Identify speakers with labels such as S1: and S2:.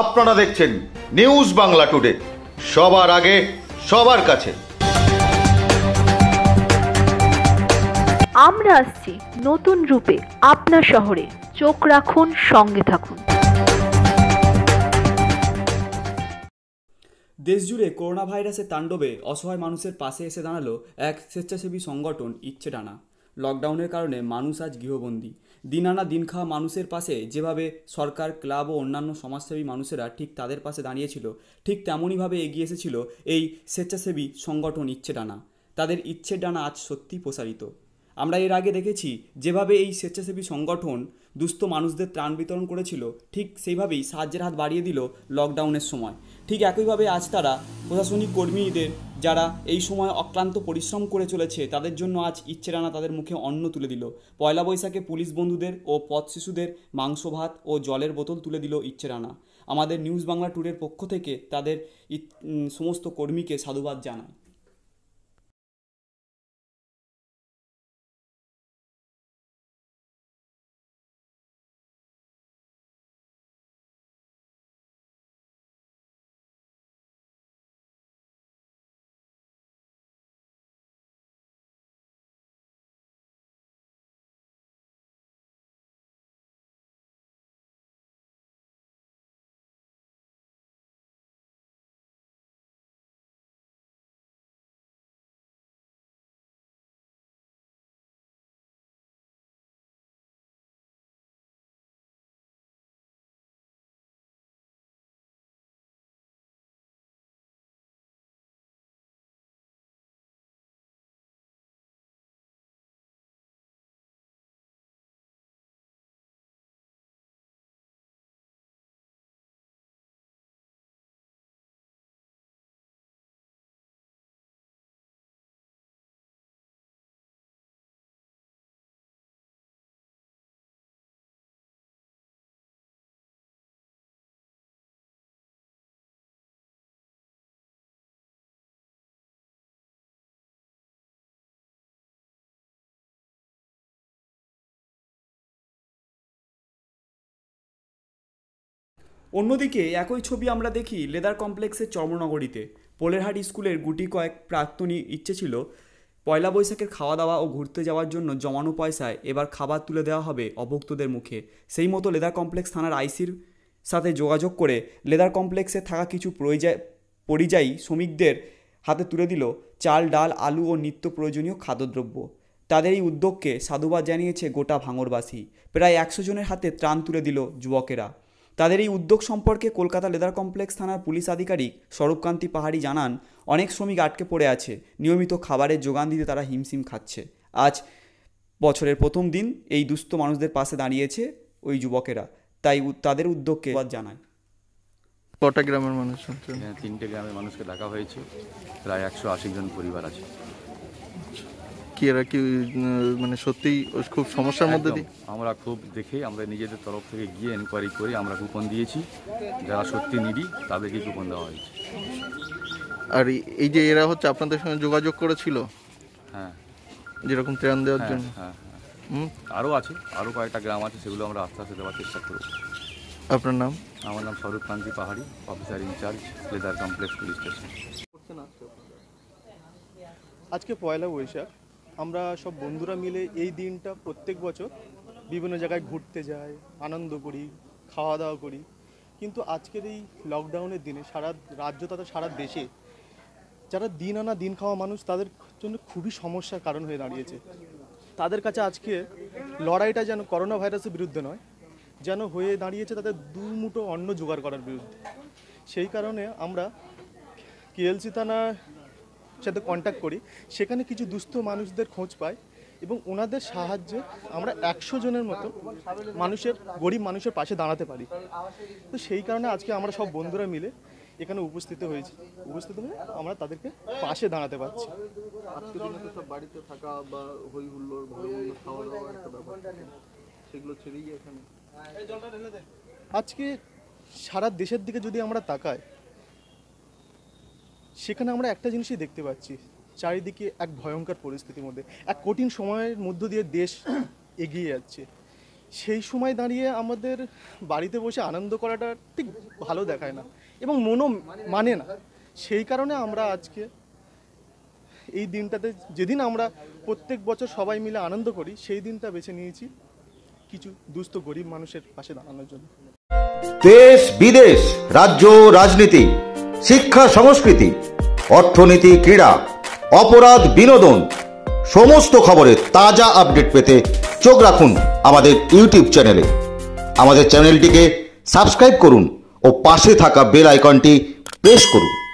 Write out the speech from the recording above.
S1: আপনারা দেখছেন news Bangla today সবার আগে সবার কাছে
S2: আমরা আসছি নতুন রূপে আপনার শহরে চোখ রাখুন সঙ্গে থাকুন দেশজুড়ে করোনা ভাইরাসের তাণ্ডবে অসহায় মানুষের পাশে এসে দাঁড়ালো এক স্বেচ্ছাসেবী সংগঠন ইচ্ছে টানা লকডাউনের কারণে মানুষ আজ গৃহবন্দী দিন আনা দিন খাওয়া মানুষের পাশে যেভাবে সরকার ক্লাব ও অন্যান্য সমাজসেবী মানুষেরা ঠিক তাদের পাশে দাঁড়িয়েছিল ঠিক তেমনইভাবে এগিয়ে এসেছিল এই স্বেচ্ছাসেবী সংগঠন ইচ্ছে ডানা তাদের ইচ্ছে ডানা আজ সত্যি প্রসারিত আমরা এর আগে দেখেছি যেভাবে এই স্বেচ্ছাসেবী সংগঠন দুস্থ মানুষদের ত্রাণ বিতরণ করেছিল ঠিক সেইভাবেই সাহায্যের হাত বাড়িয়ে দিল লকডাউনের সময় ঠিক একইভাবে আজ তারা প্রশাসনিক কর্মীদের যারা এই সময় অক্লান্ত পরিশ্রম করে চলেছে তাদের জন্য আজ ইচ্ছে রানা তাদের মুখে অন্ন তুলে দিল পয়লা বৈশাখে পুলিশ বন্ধুদের ও পথ শিশুদের মাংস ভাত ও জলের বোতল তুলে দিল ইচ্ছে রানা আমাদের নিউজ বাংলা ট্যুরের পক্ষ থেকে তাদের সমস্ত কর্মীকে সাধুবাদ জানায় অন্যদিকে একই ছবি আমরা দেখি লেদার কমপ্লেক্সের চর্মনগরীতে পোলেরহাট স্কুলের গুটি কয়েক প্রাক্তনী ইচ্ছে ছিল পয়লা বৈশাখের খাওয়া দাওয়া ও ঘুরতে যাওয়ার জন্য জমানো পয়সায় এবার খাবার তুলে দেওয়া হবে অভক্তদের মুখে সেই মতো লেদার কমপ্লেক্স থানার আইসির সাথে যোগাযোগ করে লেদার কমপ্লেক্সে থাকা কিছু পরিযায়ী শ্রমিকদের হাতে তুলে দিল চাল ডাল আলু ও নিত্য প্রয়োজনীয় খাদ্যদ্রব্য তাদের এই উদ্যোগকে সাধুবাদ জানিয়েছে গোটা ভাঙরবাসী প্রায় একশো জনের হাতে ত্রাণ তুলে দিল যুবকেরা তাদের এই উদ্যোগ সম্পর্কে কলকাতা লেদার কমপ্লেক্স থানার পুলিশ আধিকারিক স্বরূপকান্তি পাহাড়ি জানান অনেক শ্রমিক আটকে পড়ে আছে নিয়মিত খাবারের যোগান দিতে তারা হিমশিম খাচ্ছে আজ বছরের প্রথম দিন এই দুস্থ মানুষদের পাশে দাঁড়িয়েছে ওই যুবকেরা তাই তাদের উদ্যোগকে জানায়
S1: কটা গ্রামের মানুষ
S2: তিনটে গ্রামের মানুষকে ডাকা হয়েছে
S1: প্রায় একশো আশি জন পরিবার আছে কি এরা কি মানে সত্যিই খুব সমস্যার মধ্যে দিয়ে আমরা খুব দেখে আমরা নিজেদের তরফ থেকে গিয়ে এনকোয়ারি করে আমরা কুপন দিয়েছি যারা সত্যি নিডি তাদেরকে কুপন দেওয়া হয়েছে আর এই যে এরা হচ্ছে আপনাদের সঙ্গে যোগাযোগ করেছিল হ্যাঁ যেরকম ত্রাণ দেওয়ার হ্যাঁ, জন্য হ্যাঁ, হ্যাঁ। আরও আছে আরও কয়েকটা গ্রাম আছে সেগুলো আমরা আস্তে আস্তে দেওয়ার চেষ্টা করব আপনার নাম আমার নাম Swarup Kanti Pahari officer in charge leather complex police station আজকে পয়লা বৈশাখ আমরা সব বন্ধুরা মিলে এই দিনটা প্রত্যেক বছর বিভিন্ন জায়গায় ঘুরতে যাই আনন্দ করি খাওয়া দাওয়া করি কিন্তু আজকের এই লকডাউনের দিনে সারা রাজ্য তথা সারা দেশে যারা দিন আনা দিন খাওয়া মানুষ তাদের জন্য খুবই সমস্যার কারণ হয়ে দাঁড়িয়েছে তাদের কাছে আজকে লড়াইটা যেন করোনা ভাইরাসের বিরুদ্ধে নয় যেন হয়ে দাঁড়িয়েছে তাদের দুমুটো অন্ন জোগাড় করার বিরুদ্ধে সেই কারণে আমরা কেএলসি থানা সাথে কন্ট্যাক্ট করি সেখানে কিছু দুস্থ মানুষদের খোঁজ পাই এবং ওনাদের সাহায্যে আমরা একশো জনের মতো মানুষের গরিব মানুষের পাশে দাঁড়াতে পারি তো সেই কারণে আজকে আমরা সব বন্ধুরা মিলে এখানে উপস্থিত হয়েছি উপস্থিত হয়ে আমরা তাদেরকে পাশে দাঁড়াতে পারছি বাড়িতে থাকা বা একটা সেগুলো আজকে সারা দেশের দিকে যদি আমরা তাকাই সেখানে আমরা একটা জিনিসই দেখতে পাচ্ছি চারিদিকে এক ভয়ঙ্কর পরিস্থিতির মধ্যে এক কঠিন সময়ের মধ্য দিয়ে দেশ এগিয়ে যাচ্ছে সেই সময় দাঁড়িয়ে আমাদের বাড়িতে বসে আনন্দ করাটা ঠিক ভালো দেখায় না এবং মনও মানে না সেই কারণে আমরা আজকে এই দিনটাতে যেদিন আমরা প্রত্যেক বছর সবাই মিলে আনন্দ করি সেই দিনটা বেছে নিয়েছি কিছু দুস্থ গরিব মানুষের পাশে দাঁড়ানোর জন্য দেশ বিদেশ রাজ্য রাজনীতি শিক্ষা সংস্কৃতি অর্থনীতি ক্রীড়া অপরাধ বিনোদন সমস্ত খবরের তাজা আপডেট পেতে চোখ রাখুন আমাদের ইউটিউব চ্যানেলে আমাদের চ্যানেলটিকে সাবস্ক্রাইব করুন ও পাশে থাকা বেল আইকনটি প্রেস করুন